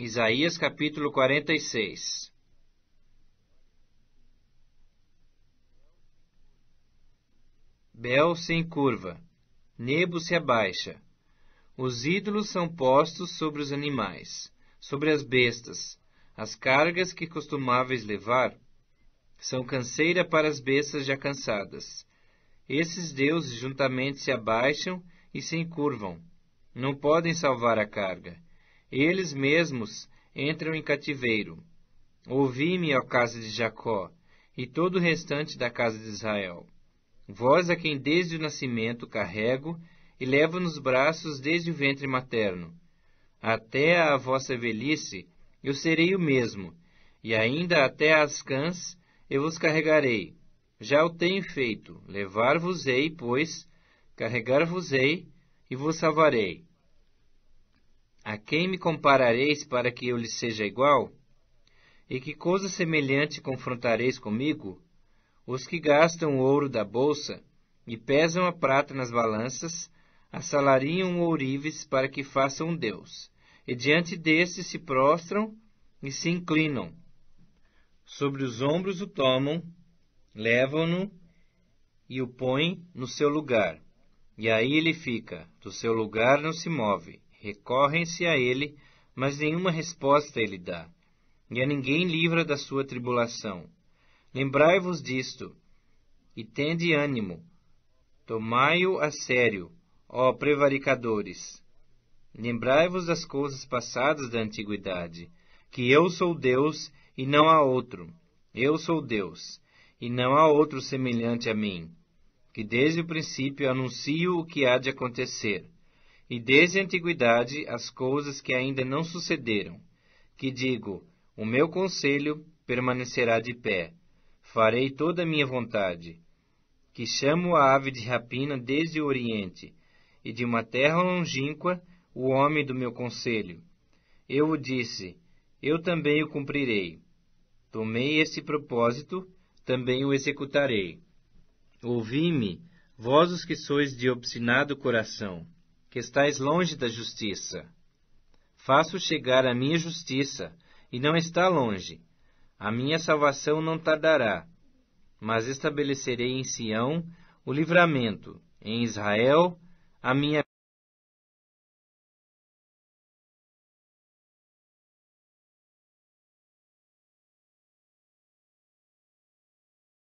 Isaías capítulo 46 Bel se encurva, Nebo se abaixa. Os ídolos são postos sobre os animais, sobre as bestas. As cargas que costumáveis levar são canseira para as bestas já cansadas. Esses deuses juntamente se abaixam e se encurvam. Não podem salvar a carga eles mesmos entram em cativeiro. Ouvi-me, ó casa de Jacó, e todo o restante da casa de Israel. Vós a quem desde o nascimento carrego e levo nos braços desde o ventre materno. Até à vossa velhice eu serei o mesmo, e ainda até às cãs eu vos carregarei. Já o tenho feito, levar-vos-ei, pois, carregar-vos-ei e vos salvarei a quem me comparareis para que eu lhe seja igual? E que coisa semelhante confrontareis comigo? Os que gastam o ouro da bolsa e pesam a prata nas balanças, assalariam ourives para que façam Deus, e diante desse se prostram e se inclinam. Sobre os ombros o tomam, levam-no e o põem no seu lugar. E aí ele fica, do seu lugar não se move recorrem-se a ele, mas nenhuma resposta ele dá, e a ninguém livra da sua tribulação. Lembrai-vos disto, e tende ânimo, tomai-o a sério, ó prevaricadores. Lembrai-vos das coisas passadas da antiguidade, que eu sou Deus e não há outro. Eu sou Deus, e não há outro semelhante a mim, que desde o princípio anuncio o que há de acontecer e desde a antiguidade as coisas que ainda não sucederam. Que digo: O meu conselho permanecerá de pé, farei toda a minha vontade. Que chamo a ave de rapina desde o Oriente, e de uma terra longínqua o homem do meu conselho. Eu o disse, eu também o cumprirei. Tomei esse propósito, também o executarei. Ouvi-me, vós os que sois de obstinado coração que estais longe da justiça. Faço chegar a minha justiça, e não está longe. A minha salvação não tardará, mas estabelecerei em Sião o livramento, em Israel, a minha